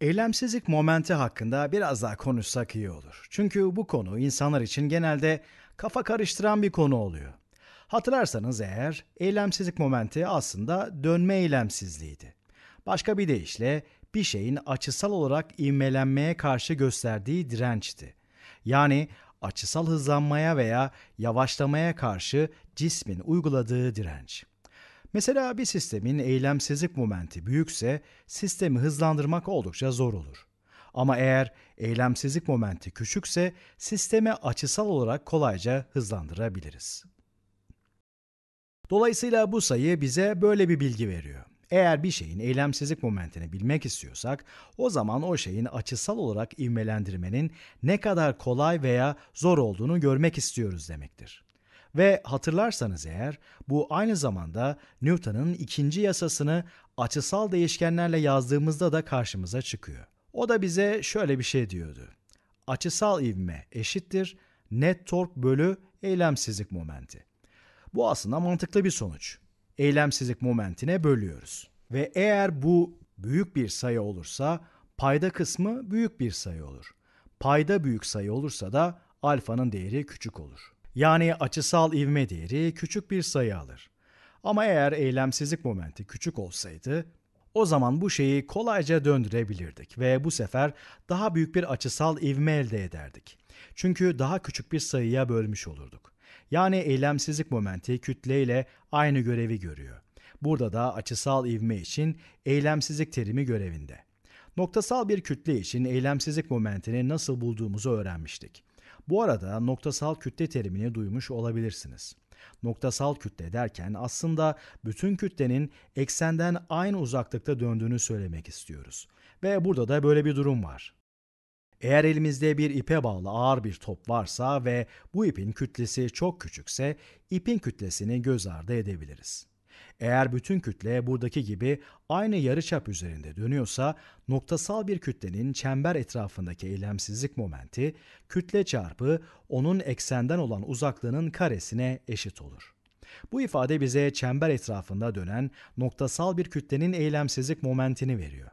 Eylemsizlik momenti hakkında biraz daha konuşsak iyi olur. Çünkü bu konu insanlar için genelde kafa karıştıran bir konu oluyor. Hatırlarsanız eğer eylemsizlik momenti aslında dönme eylemsizliğiydi. Başka bir deyişle bir şeyin açısal olarak ivmelenmeye karşı gösterdiği dirençti. Yani açısal hızlanmaya veya yavaşlamaya karşı cismin uyguladığı direnç. Mesela bir sistemin eylemsizlik momenti büyükse sistemi hızlandırmak oldukça zor olur. Ama eğer eylemsizlik momenti küçükse sistemi açısal olarak kolayca hızlandırabiliriz. Dolayısıyla bu sayı bize böyle bir bilgi veriyor. Eğer bir şeyin eylemsizlik momentini bilmek istiyorsak, o zaman o şeyin açısal olarak ivmelendirmenin ne kadar kolay veya zor olduğunu görmek istiyoruz demektir. Ve hatırlarsanız eğer bu aynı zamanda Newton'un ikinci yasasını açısal değişkenlerle yazdığımızda da karşımıza çıkıyor. O da bize şöyle bir şey diyordu. Açısal ivme eşittir net tork bölü eylemsizlik momenti. Bu aslında mantıklı bir sonuç. Eylemsizlik momentine bölüyoruz. Ve eğer bu büyük bir sayı olursa payda kısmı büyük bir sayı olur. Payda büyük sayı olursa da alfanın değeri küçük olur. Yani açısal ivme değeri küçük bir sayı alır. Ama eğer eylemsizlik momenti küçük olsaydı, o zaman bu şeyi kolayca döndürebilirdik ve bu sefer daha büyük bir açısal ivme elde ederdik. Çünkü daha küçük bir sayıya bölmüş olurduk. Yani eylemsizlik momenti kütleyle aynı görevi görüyor. Burada da açısal ivme için eylemsizlik terimi görevinde. Noktasal bir kütle için eylemsizlik momentini nasıl bulduğumuzu öğrenmiştik. Bu arada noktasal kütle terimini duymuş olabilirsiniz. Noktasal kütle derken aslında bütün kütlenin eksenden aynı uzaklıkta döndüğünü söylemek istiyoruz. Ve burada da böyle bir durum var. Eğer elimizde bir ipe bağlı ağır bir top varsa ve bu ipin kütlesi çok küçükse ipin kütlesini göz ardı edebiliriz. Eğer bütün kütle buradaki gibi aynı yarıçap üzerinde dönüyorsa noktasal bir kütlenin çember etrafındaki eylemsizlik momenti kütle çarpı onun eksenden olan uzaklığının karesine eşit olur. Bu ifade bize çember etrafında dönen noktasal bir kütlenin eylemsizlik momentini veriyor.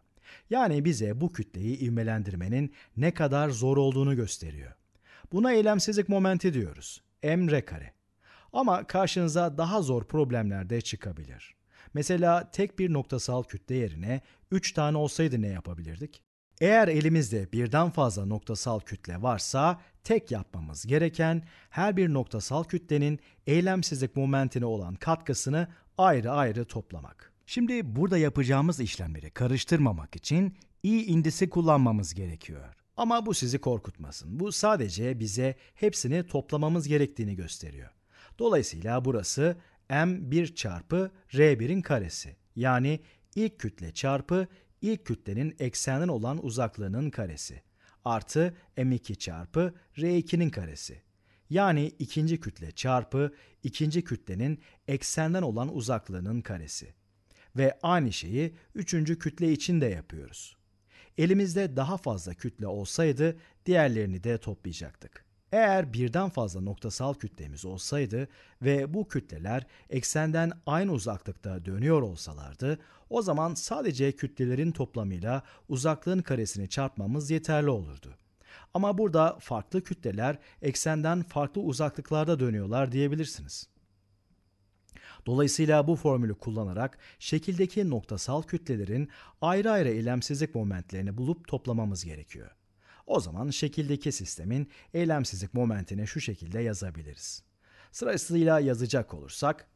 Yani bize bu kütleyi ivmelendirmenin ne kadar zor olduğunu gösteriyor. Buna eylemsizlik momenti diyoruz. M r kare. Ama karşınıza daha zor problemler de çıkabilir. Mesela tek bir noktasal kütle yerine 3 tane olsaydı ne yapabilirdik? Eğer elimizde birden fazla noktasal kütle varsa tek yapmamız gereken her bir noktasal kütlenin eylemsizlik momentine olan katkısını ayrı ayrı toplamak. Şimdi burada yapacağımız işlemleri karıştırmamak için i indisi kullanmamız gerekiyor. Ama bu sizi korkutmasın. Bu sadece bize hepsini toplamamız gerektiğini gösteriyor. Dolayısıyla burası m1 çarpı r1'in karesi. Yani ilk kütle çarpı ilk kütlenin eksenin olan uzaklığının karesi. Artı m2 çarpı r2'nin karesi. Yani ikinci kütle çarpı ikinci kütlenin eksenden olan uzaklığının karesi. Ve aynı şeyi üçüncü kütle için de yapıyoruz. Elimizde daha fazla kütle olsaydı diğerlerini de toplayacaktık. Eğer birden fazla noktasal kütlemiz olsaydı ve bu kütleler eksenden aynı uzaklıkta dönüyor olsalardı, o zaman sadece kütlelerin toplamıyla uzaklığın karesini çarpmamız yeterli olurdu. Ama burada farklı kütleler eksenden farklı uzaklıklarda dönüyorlar diyebilirsiniz. Dolayısıyla bu formülü kullanarak şekildeki noktasal kütlelerin ayrı ayrı eylemsizlik momentlerini bulup toplamamız gerekiyor. O zaman şekildeki sistemin eylemsizlik momentini şu şekilde yazabiliriz. Sırasıyla yazacak olursak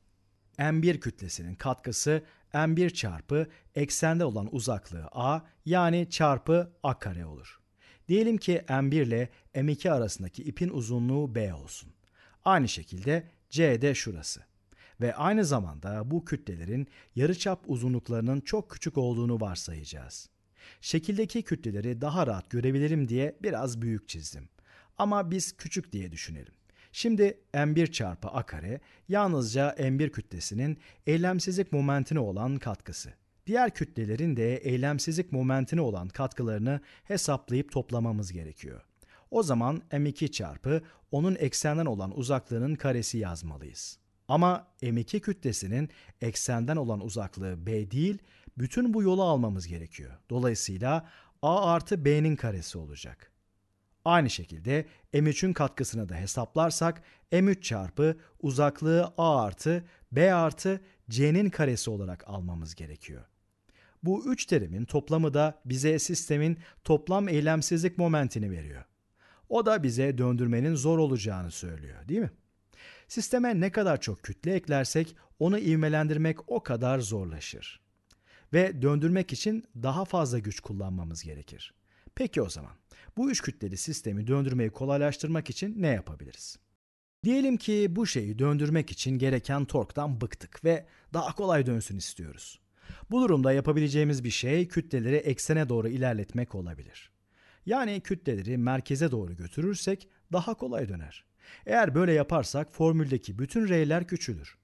M1 kütlesinin katkısı M1 çarpı eksende olan uzaklığı A yani çarpı A kare olur. Diyelim ki M1 ile M2 arasındaki ipin uzunluğu B olsun. Aynı şekilde C de şurası. Ve aynı zamanda bu kütlelerin yarıçap uzunluklarının çok küçük olduğunu varsayacağız. Şekildeki kütleleri daha rahat görebilirim diye biraz büyük çizdim. Ama biz küçük diye düşünelim. Şimdi m1 çarpı a kare yalnızca m1 kütlesinin eylemsizlik momentine olan katkısı. Diğer kütlelerin de eylemsizlik momentine olan katkılarını hesaplayıp toplamamız gerekiyor. O zaman m2 çarpı onun eksenden olan uzaklığının karesi yazmalıyız. Ama m2 kütlesinin eksenden olan uzaklığı b değil, bütün bu yolu almamız gerekiyor. Dolayısıyla a artı b'nin karesi olacak. Aynı şekilde m3'ün katkısını da hesaplarsak m3 çarpı uzaklığı a artı b artı c'nin karesi olarak almamız gerekiyor. Bu üç terimin toplamı da bize sistemin toplam eylemsizlik momentini veriyor. O da bize döndürmenin zor olacağını söylüyor değil mi? Sisteme ne kadar çok kütle eklersek onu ivmelendirmek o kadar zorlaşır ve döndürmek için daha fazla güç kullanmamız gerekir. Peki o zaman bu üç kütleli sistemi döndürmeyi kolaylaştırmak için ne yapabiliriz? Diyelim ki bu şeyi döndürmek için gereken torktan bıktık ve daha kolay dönsün istiyoruz. Bu durumda yapabileceğimiz bir şey kütleleri eksene doğru ilerletmek olabilir. Yani kütleleri merkeze doğru götürürsek daha kolay döner. Eğer böyle yaparsak formüldeki bütün r'ler küçülür.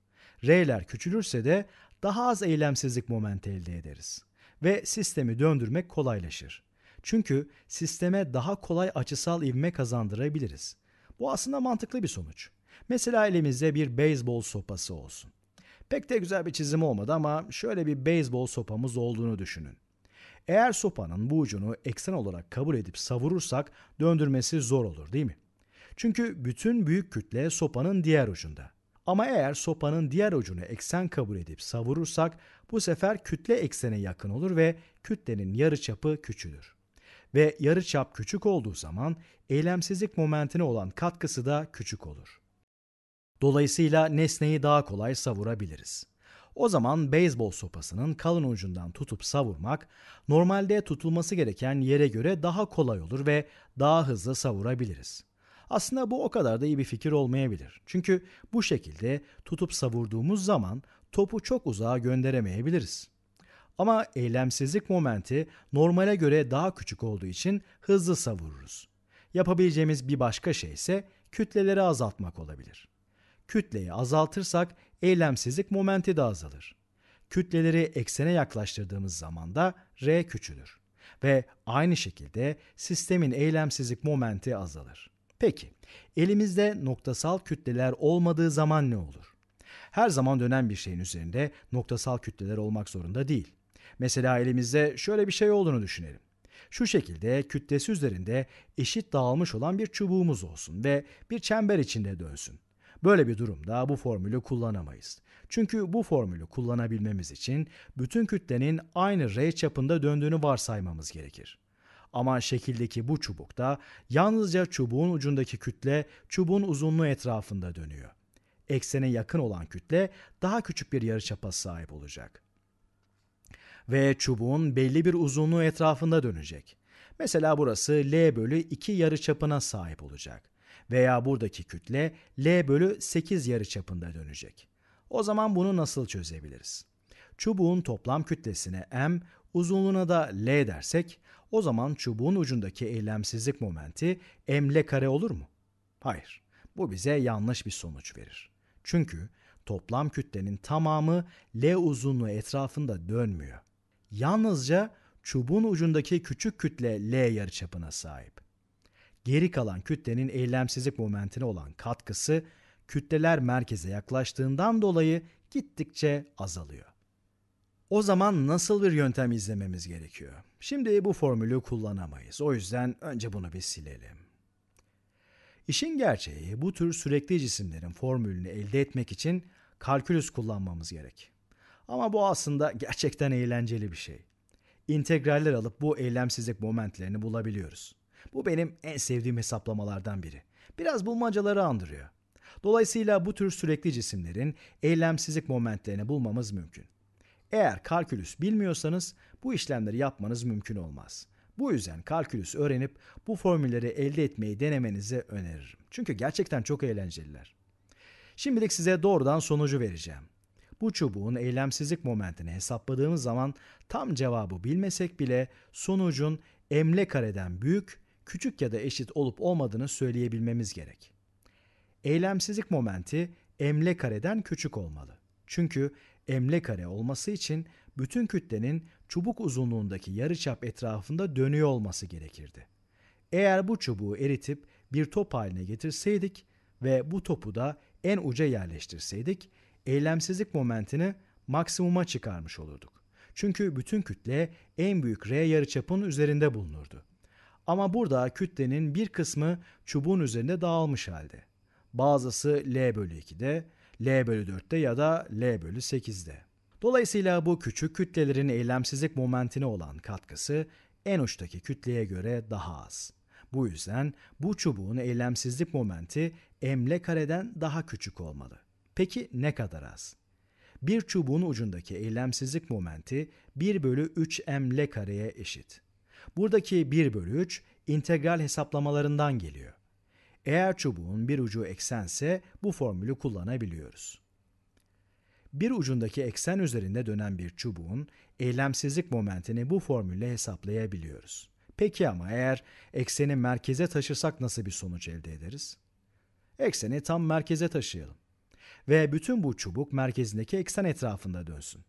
R'ler küçülürse de daha az eylemsizlik momenti elde ederiz ve sistemi döndürmek kolaylaşır. Çünkü sisteme daha kolay açısal ivme kazandırabiliriz. Bu aslında mantıklı bir sonuç. Mesela elimizde bir beyzbol sopası olsun. Pek de güzel bir çizim olmadı ama şöyle bir beyzbol sopamız olduğunu düşünün. Eğer sopanın bu ucunu eksen olarak kabul edip savurursak döndürmesi zor olur değil mi? Çünkü bütün büyük kütle sopanın diğer ucunda. Ama eğer sopanın diğer ucunu eksen kabul edip savurursak bu sefer kütle eksene yakın olur ve kütlenin yarıçapı küçülür. Ve yarıçap küçük olduğu zaman eylemsizlik momentine olan katkısı da küçük olur. Dolayısıyla nesneyi daha kolay savurabiliriz. O zaman beyzbol sopasının kalın ucundan tutup savurmak normalde tutulması gereken yere göre daha kolay olur ve daha hızlı savurabiliriz. Aslında bu o kadar da iyi bir fikir olmayabilir. Çünkü bu şekilde tutup savurduğumuz zaman topu çok uzağa gönderemeyebiliriz. Ama eylemsizlik momenti normale göre daha küçük olduğu için hızlı savururuz. Yapabileceğimiz bir başka şey ise kütleleri azaltmak olabilir. Kütleyi azaltırsak eylemsizlik momenti de azalır. Kütleleri eksene yaklaştırdığımız zaman da R küçülür ve aynı şekilde sistemin eylemsizlik momenti azalır. Peki elimizde noktasal kütleler olmadığı zaman ne olur? Her zaman dönen bir şeyin üzerinde noktasal kütleler olmak zorunda değil. Mesela elimizde şöyle bir şey olduğunu düşünelim. Şu şekilde kütlesi üzerinde eşit dağılmış olan bir çubuğumuz olsun ve bir çember içinde dönsün. Böyle bir durumda bu formülü kullanamayız. Çünkü bu formülü kullanabilmemiz için bütün kütlenin aynı R çapında döndüğünü varsaymamız gerekir. Ama şekildeki bu çubukta yalnızca çubuğun ucundaki kütle çubuğun uzunluğu etrafında dönüyor. Eksene yakın olan kütle daha küçük bir yarıçapa sahip olacak. Ve çubuğun belli bir uzunluğu etrafında dönecek. Mesela burası L bölü 2 yarıçapına sahip olacak. Veya buradaki kütle L bölü 8 yarıçapında dönecek. O zaman bunu nasıl çözebiliriz? Çubuğun toplam kütlesine m, uzunluğuna da L dersek o zaman çubuğun ucundaki eylemsizlik momenti emle kare olur mu? Hayır. Bu bize yanlış bir sonuç verir. Çünkü toplam kütlenin tamamı L uzunluğu etrafında dönmüyor. Yalnızca çubuğun ucundaki küçük kütle L yarıçapına sahip. Geri kalan kütlenin eylemsizlik momentine olan katkısı kütleler merkeze yaklaştığından dolayı gittikçe azalıyor. O zaman nasıl bir yöntem izlememiz gerekiyor? Şimdi bu formülü kullanamayız. O yüzden önce bunu bir silelim. İşin gerçeği bu tür sürekli cisimlerin formülünü elde etmek için kalkülüs kullanmamız gerek. Ama bu aslında gerçekten eğlenceli bir şey. İntegraller alıp bu eylemsizlik momentlerini bulabiliyoruz. Bu benim en sevdiğim hesaplamalardan biri. Biraz bulmacaları andırıyor. Dolayısıyla bu tür sürekli cisimlerin eylemsizlik momentlerini bulmamız mümkün. Eğer kalkülüs bilmiyorsanız bu işlemleri yapmanız mümkün olmaz. Bu yüzden kalkülüs öğrenip bu formülleri elde etmeyi denemenizi öneririm. Çünkü gerçekten çok eğlenceliler. Şimdilik size doğrudan sonucu vereceğim. Bu çubuğun eylemsizlik momentini hesapladığımız zaman tam cevabı bilmesek bile sonucun emle kareden büyük, küçük ya da eşit olup olmadığını söyleyebilmemiz gerek. Eylemsizlik momenti emle kareden küçük olmalı. Çünkü emle kare olması için bütün kütlenin çubuk uzunluğundaki yarıçap etrafında dönüyor olması gerekirdi. Eğer bu çubuğu eritip bir top haline getirseydik ve bu topu da en uca yerleştirseydik, eylemsizlik momentini maksimuma çıkarmış olurduk. Çünkü bütün kütle en büyük R yarıçapın üzerinde bulunurdu. Ama burada kütlenin bir kısmı çubuğun üzerinde dağılmış halde. Bazısı L bölü 2'de, L bölü 4'te ya da L bölü 8'de. Dolayısıyla bu küçük kütlelerin eylemsizlik momentine olan katkısı en uçtaki kütleye göre daha az. Bu yüzden bu çubuğun eylemsizlik momenti emle kareden daha küçük olmalı. Peki ne kadar az? Bir çubuğun ucundaki eylemsizlik momenti 1 bölü 3 ml kareye eşit. Buradaki 1 bölü 3 integral hesaplamalarından geliyor. Eğer çubuğun bir ucu eksense bu formülü kullanabiliyoruz. Bir ucundaki eksen üzerinde dönen bir çubuğun eylemsizlik momentini bu formülle hesaplayabiliyoruz. Peki ama eğer ekseni merkeze taşırsak nasıl bir sonuç elde ederiz? Ekseni tam merkeze taşıyalım ve bütün bu çubuk merkezindeki eksen etrafında dönsün.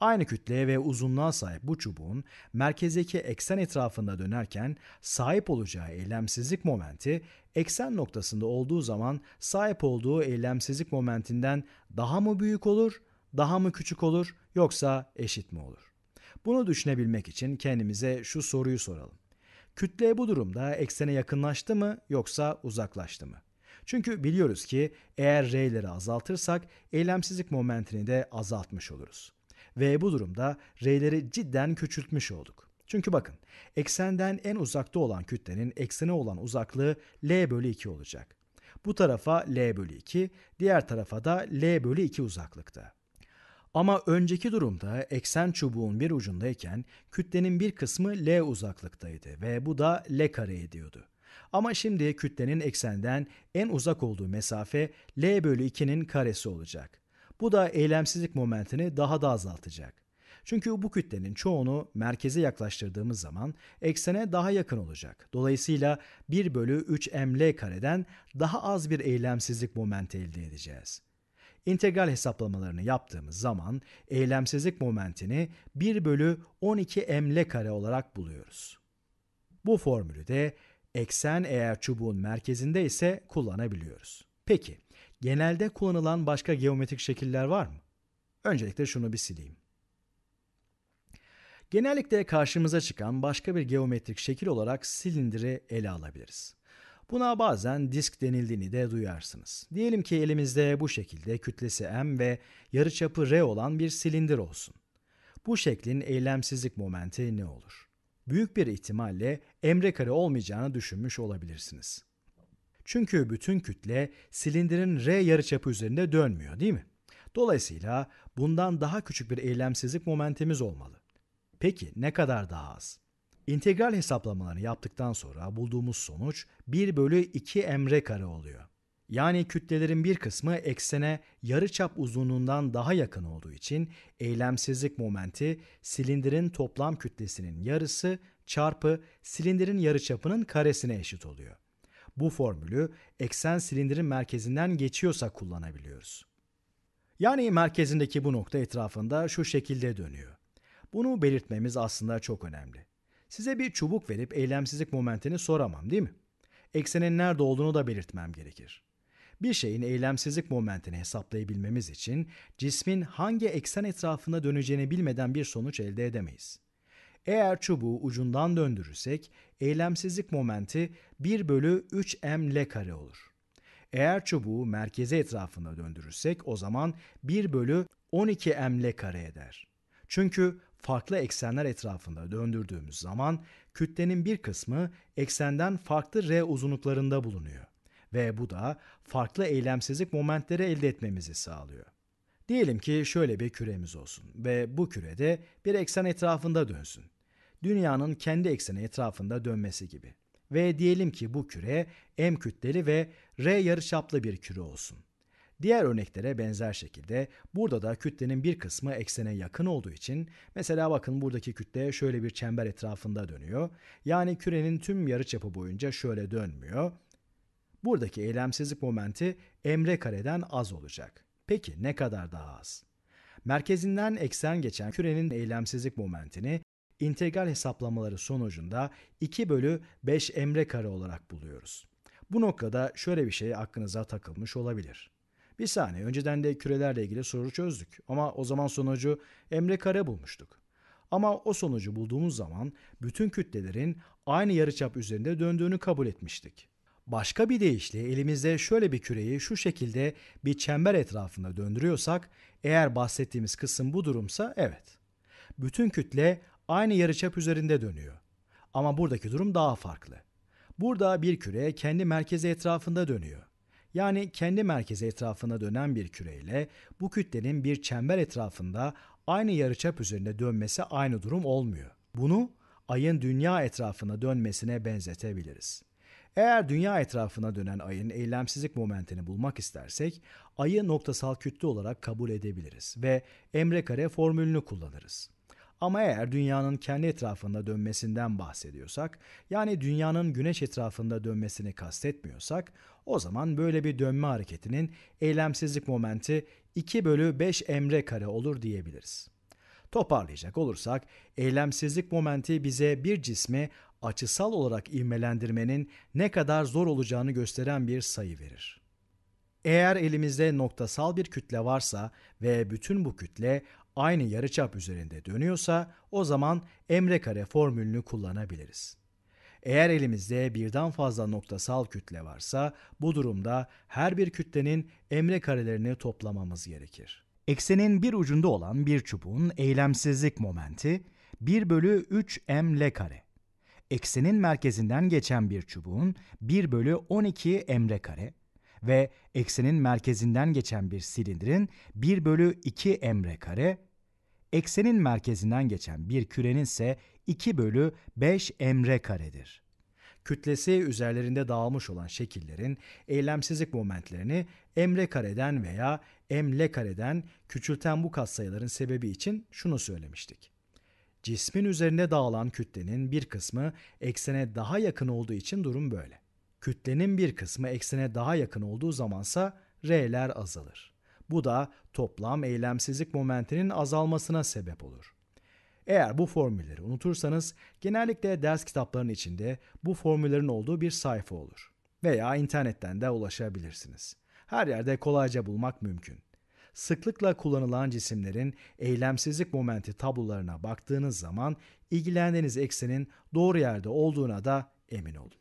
Aynı kütle ve uzunluğa sahip bu çubuğun merkezdeki eksen etrafında dönerken sahip olacağı eylemsizlik momenti eksen noktasında olduğu zaman sahip olduğu eylemsizlik momentinden daha mı büyük olur, daha mı küçük olur yoksa eşit mi olur? Bunu düşünebilmek için kendimize şu soruyu soralım. Kütle bu durumda eksene yakınlaştı mı yoksa uzaklaştı mı? Çünkü biliyoruz ki eğer r'leri azaltırsak eylemsizlik momentini de azaltmış oluruz. Ve bu durumda R'leri cidden küçültmüş olduk. Çünkü bakın eksenden en uzakta olan kütlenin eksene olan uzaklığı L bölü 2 olacak. Bu tarafa L bölü 2, diğer tarafa da L bölü 2 uzaklıkta. Ama önceki durumda eksen çubuğun bir ucundayken kütlenin bir kısmı L uzaklıktaydı ve bu da L kare ediyordu. Ama şimdi kütlenin eksenden en uzak olduğu mesafe L bölü 2'nin karesi olacak. Bu da eylemsizlik momentini daha da azaltacak. Çünkü bu kütlenin çoğunu merkeze yaklaştırdığımız zaman eksene daha yakın olacak. Dolayısıyla 1 bölü 3 ml kareden daha az bir eylemsizlik momenti elde edeceğiz. İntegral hesaplamalarını yaptığımız zaman eylemsizlik momentini 1 bölü 12 ml kare olarak buluyoruz. Bu formülü de eksen eğer çubuğun merkezinde ise kullanabiliyoruz. Peki, Genelde kullanılan başka geometrik şekiller var mı? Öncelikle şunu bir sileyim. Genellikle karşımıza çıkan başka bir geometrik şekil olarak silindiri ele alabiliriz. Buna bazen disk denildiğini de duyarsınız. Diyelim ki elimizde bu şekilde kütlesi m ve yarıçapı r olan bir silindir olsun. Bu şeklin eylemsizlik momenti ne olur? Büyük bir ihtimalle m r kare olmayacağını düşünmüş olabilirsiniz. Çünkü bütün kütle silindirin R yarıçapı üzerinde dönmüyor değil mi? Dolayısıyla bundan daha küçük bir eylemsizlik momentimiz olmalı. Peki ne kadar daha az? İntegral hesaplamalarını yaptıktan sonra bulduğumuz sonuç 1 bölü 2 emre kare oluyor. Yani kütlelerin bir kısmı eksene yarıçap uzunluğundan daha yakın olduğu için eylemsizlik momenti silindirin toplam kütlesinin yarısı çarpı silindirin yarıçapının karesine eşit oluyor. Bu formülü eksen silindirin merkezinden geçiyorsa kullanabiliyoruz. Yani merkezindeki bu nokta etrafında şu şekilde dönüyor. Bunu belirtmemiz aslında çok önemli. Size bir çubuk verip eylemsizlik momentini soramam değil mi? Eksenin nerede olduğunu da belirtmem gerekir. Bir şeyin eylemsizlik momentini hesaplayabilmemiz için cismin hangi eksen etrafında döneceğini bilmeden bir sonuç elde edemeyiz. Eğer çubuğu ucundan döndürürsek eylemsizlik momenti 1 bölü 3ml m kare olur. Eğer çubuğu merkeze etrafında döndürürsek o zaman 1 bölü 12ml m kare eder. Çünkü farklı eksenler etrafında döndürdüğümüz zaman kütlenin bir kısmı eksenden farklı r uzunluklarında bulunuyor ve bu da farklı eylemsizlik momentleri elde etmemizi sağlıyor. Diyelim ki şöyle bir küremiz olsun ve bu kürede bir eksen etrafında dönsün. Dünyanın kendi ekseni etrafında dönmesi gibi. Ve diyelim ki bu küre M kütleli ve R yarıçaplı bir küre olsun. Diğer örneklere benzer şekilde burada da kütlenin bir kısmı eksene yakın olduğu için mesela bakın buradaki kütle şöyle bir çember etrafında dönüyor. Yani kürenin tüm yarıçapı boyunca şöyle dönmüyor. Buradaki eylemsizlik momenti emre kareden az olacak.'' Peki ne kadar daha az? Merkezinden eksen geçen kürenin eylemsizlik momentini integral hesaplamaları sonucunda 2 bölü 5 emre kare olarak buluyoruz. Bu noktada şöyle bir şey aklınıza takılmış olabilir. Bir saniye önceden de kürelerle ilgili soru çözdük ama o zaman sonucu emre kare bulmuştuk. Ama o sonucu bulduğumuz zaman bütün kütlelerin aynı yarıçap üzerinde döndüğünü kabul etmiştik. Başka bir deyişle elimizde şöyle bir küreyi şu şekilde bir çember etrafında döndürüyorsak eğer bahsettiğimiz kısım bu durumsa evet. Bütün kütle aynı yarıçap üzerinde dönüyor. Ama buradaki durum daha farklı. Burada bir küre kendi merkezi etrafında dönüyor. Yani kendi merkezi etrafında dönen bir küreyle bu kütlenin bir çember etrafında aynı yarıçap üzerinde dönmesi aynı durum olmuyor. Bunu ayın dünya etrafında dönmesine benzetebiliriz. Eğer dünya etrafına dönen ayın eylemsizlik momentini bulmak istersek ayı noktasal kütle olarak kabul edebiliriz ve emre kare formülünü kullanırız. Ama eğer dünyanın kendi etrafında dönmesinden bahsediyorsak, yani dünyanın güneş etrafında dönmesini kastetmiyorsak, o zaman böyle bir dönme hareketinin eylemsizlik momenti 2 bölü 5 emre kare olur diyebiliriz. Toparlayacak olursak eylemsizlik momenti bize bir cismi açısal olarak ivmelendirmenin ne kadar zor olacağını gösteren bir sayı verir. Eğer elimizde noktasal bir kütle varsa ve bütün bu kütle aynı yarıçap üzerinde dönüyorsa o zaman emre kare formülünü kullanabiliriz. Eğer elimizde birden fazla noktasal kütle varsa bu durumda her bir kütlenin emre karelerini toplamamız gerekir. Eksenin bir ucunda olan bir çubuğun eylemsizlik momenti 1 bölü 3 m l kare. Eksenin merkezinden geçen bir çubuğun 1 bölü 12 m ml kare ve eksenin merkezinden geçen bir silindirin 1 bölü 2 m emre kare, eksenin merkezinden geçen bir kürenin ise 2 bölü 5 m emre karedir kütlesi üzerlerinde dağılmış olan şekillerin eylemsizlik momentlerini emre kareden veya emle kareden küçülten bu katsayıların sebebi için şunu söylemiştik. Cismin üzerine dağılan kütlenin bir kısmı eksene daha yakın olduğu için durum böyle. Kütlenin bir kısmı eksene daha yakın olduğu zamansa R'ler azalır. Bu da toplam eylemsizlik momentinin azalmasına sebep olur. Eğer bu formülleri unutursanız genellikle ders kitaplarının içinde bu formüllerin olduğu bir sayfa olur. Veya internetten de ulaşabilirsiniz. Her yerde kolayca bulmak mümkün. Sıklıkla kullanılan cisimlerin eylemsizlik momenti tablolarına baktığınız zaman ilgilendiğiniz eksenin doğru yerde olduğuna da emin olun.